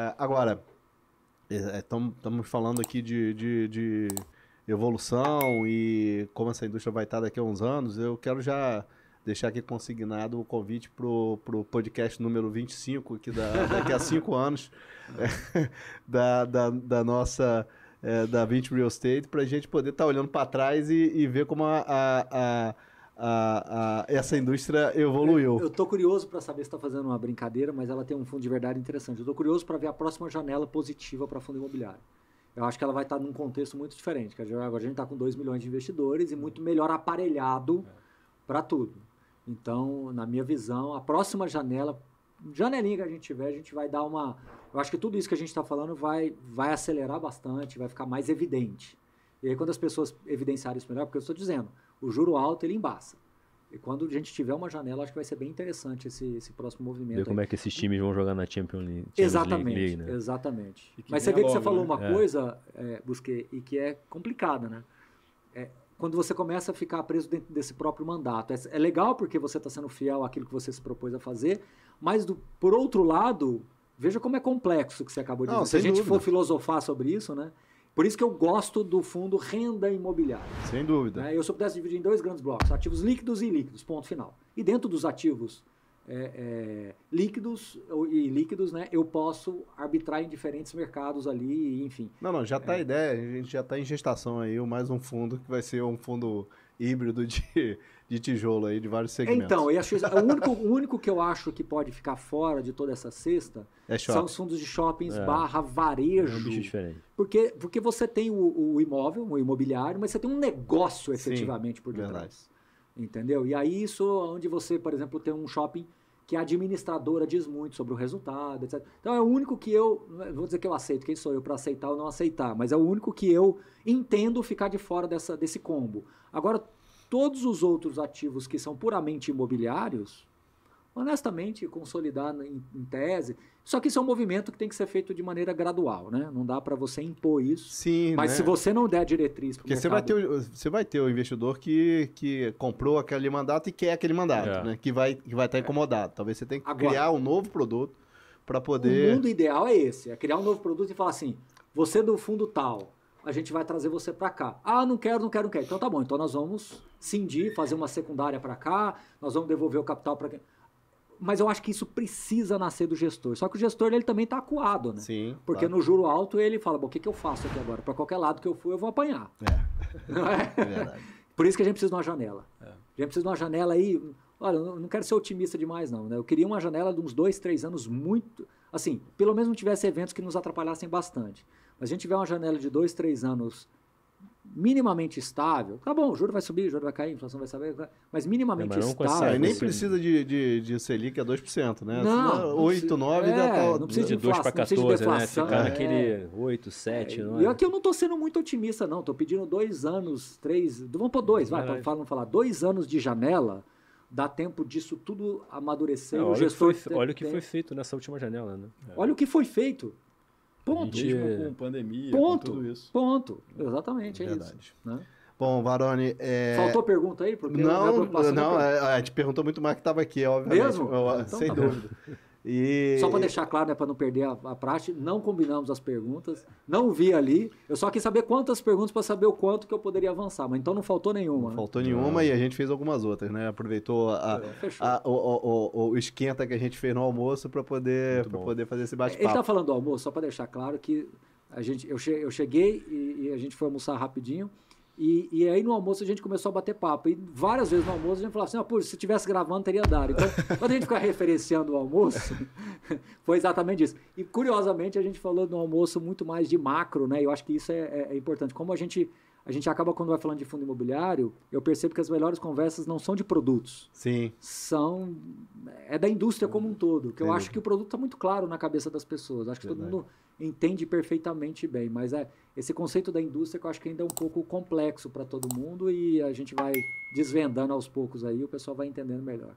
É, agora, estamos é, é falando aqui de, de, de, evolução e como essa indústria vai estar daqui a uns anos. Eu quero já deixar aqui consignado o convite para o podcast número 25, que da, daqui a cinco anos, é, da, da, da nossa. É, da 20 Real Estate para a gente poder estar tá olhando para trás e, e, ver como a, a, a a, a, essa indústria evoluiu. Eu, eu tô curioso para saber se está fazendo uma brincadeira, mas ela tem um fundo de verdade interessante. Eu tô curioso para ver a próxima janela positiva para fundo imobiliário. Eu acho que ela vai estar tá num contexto muito diferente. Que agora a gente está com 2 milhões de investidores e uhum. muito melhor aparelhado é. para tudo. Então, na minha visão, a próxima janela, janelinha que a gente tiver, a gente vai dar uma. Eu acho que tudo isso que a gente está falando vai, vai acelerar bastante, vai ficar mais evidente. E aí, quando as pessoas evidenciarem isso melhor, porque eu estou dizendo, o juro alto ele embaça. E quando a gente tiver uma janela, acho que vai ser bem interessante esse, esse próximo movimento. Ver como é que esses times vão jogar na Champions League. Exatamente, League, né? exatamente. Mas você vê logo, que você falou né? uma é. coisa, é, e que é complicada, né? É, quando você começa a ficar preso dentro desse próprio mandato. É, é legal porque você está sendo fiel àquilo que você se propôs a fazer, mas, do, por outro lado, veja como é complexo o que você acabou de Não, dizer. Se a gente dúvida. for filosofar sobre isso, né? Por isso que eu gosto do fundo renda imobiliária. Sem dúvida. Né? eu, se eu pudesse dividir em dois grandes blocos, ativos líquidos e líquidos ponto final. E dentro dos ativos é, é, líquidos e líquidos, né? Eu posso arbitrar em diferentes mercados ali, enfim. Não, não, já está é. a ideia, a gente já está em gestação aí, mais um fundo que vai ser um fundo híbrido de, de tijolo aí, de vários segmentos. Então, eu acho, o, único, o único que eu acho que pode ficar fora de toda essa cesta é são os fundos de shoppings é. barra varejo. É um bicho diferente. Porque, porque você tem o, o, imóvel, o imobiliário, mas você tem um negócio efetivamente Sim, por detrás. Verdade. Entendeu? E aí isso onde você, por exemplo, tem um shopping que a administradora diz muito sobre o resultado, etc. Então é o único que eu, é, vou dizer que eu aceito, quem sou eu para aceitar ou não aceitar, mas é o único que eu entendo ficar de fora dessa, desse combo. Agora, todos os outros ativos que são puramente imobiliários, honestamente consolidar em, em, tese. Só que isso é um movimento que tem que ser feito de maneira gradual, né? Não dá para você impor isso. Sim. Mas né? se você não der diretriz para mercado... você vai ter você vai ter o investidor que, que comprou aquele mandato e quer aquele mandato, é. né? Que vai que vai estar tá incomodado. Talvez você tenha que Agora, criar um novo produto para poder. O mundo ideal é esse, é criar um novo produto e falar assim: você do fundo tal, a gente vai trazer você para cá. Ah, não quero, não quero, não quero. Então tá bom. Então nós vamos cindir, fazer uma secundária para cá, nós vamos devolver o capital para mas eu acho que isso precisa nascer do gestor. Só que o gestor ele também está acuado, né? Sim. Porque claro. no juro alto ele fala: bom, o que, que eu faço aqui agora? Para qualquer lado que eu for, eu vou apanhar. É. é Por isso que a gente precisa de uma janela. É. A gente precisa de uma janela aí. Olha, eu não quero ser otimista demais, não. Né? Eu queria uma janela de uns dois, três anos muito. Assim, pelo menos não tivesse eventos que nos atrapalhassem bastante. Mas a gente tiver uma janela de dois, três anos minimamente estável, tá bom, o juro vai subir, o juro vai cair, a inflação vai saber, mas minimamente é, mas estável. Consegue, nem assim. precisa de, de, de Selic a é 2%, né? Não, 8, 9, é, já tá... Não precisa de, 2 para 14, né? Ficar é, naquele 8, 7, é, não é? E aqui eu não tô sendo muito otimista, não. Tô pedindo dois anos, três... Vamos pôr dois, vai, para não falar. Dois anos de janela dá tempo disso tudo amadurecer. É, olha, o gestor que foi, olha o que foi feito nessa última janela, né? Olha o que foi feito. Ponto. E mesmo é. com pandemia, ponto, com tudo isso. Ponto. Exatamente, é, é isso. Né? Bom, Varone. É... Faltou pergunta aí? Porque não, não, é, é, te perguntou muito mais que estava aqui, obviamente. Mesmo? Eu, então, sem tá dúvida. E... Só para deixar claro, né, para não perder a, a prática, não combinamos as perguntas, não vi ali. Eu só quis saber quantas perguntas para saber o quanto que eu poderia avançar, mas então não faltou nenhuma. Não né? faltou nenhuma e a gente fez algumas outras, né? Aproveitou a, a, é, o, o, o, o, esquenta que a gente fez no almoço para poder, poder fazer esse bate-papo. Ele está falando do almoço, só para deixar claro que a gente, eu, che, eu cheguei e, e a gente foi almoçar rapidinho. E, e, aí no almoço a gente começou a bater papo. E várias vezes no almoço a gente falava assim: ah, pô, se tivesse gravando, teria dado. Então, quando a gente ficar referenciando o almoço, foi exatamente isso. E curiosamente a gente falou no almoço muito mais de macro, né? Eu acho que isso é, é, é importante. Como a gente a gente acaba quando vai falando de fundo imobiliário, eu percebo que as melhores conversas não são de produtos. Sim. São é da indústria como um todo, que eu é. acho que o produto está muito claro na cabeça das pessoas. Acho que Verdade. todo mundo entende perfeitamente bem, mas é esse conceito da indústria que eu acho que ainda é um pouco complexo para todo mundo e a gente vai desvendando aos poucos aí, o pessoal vai entendendo melhor.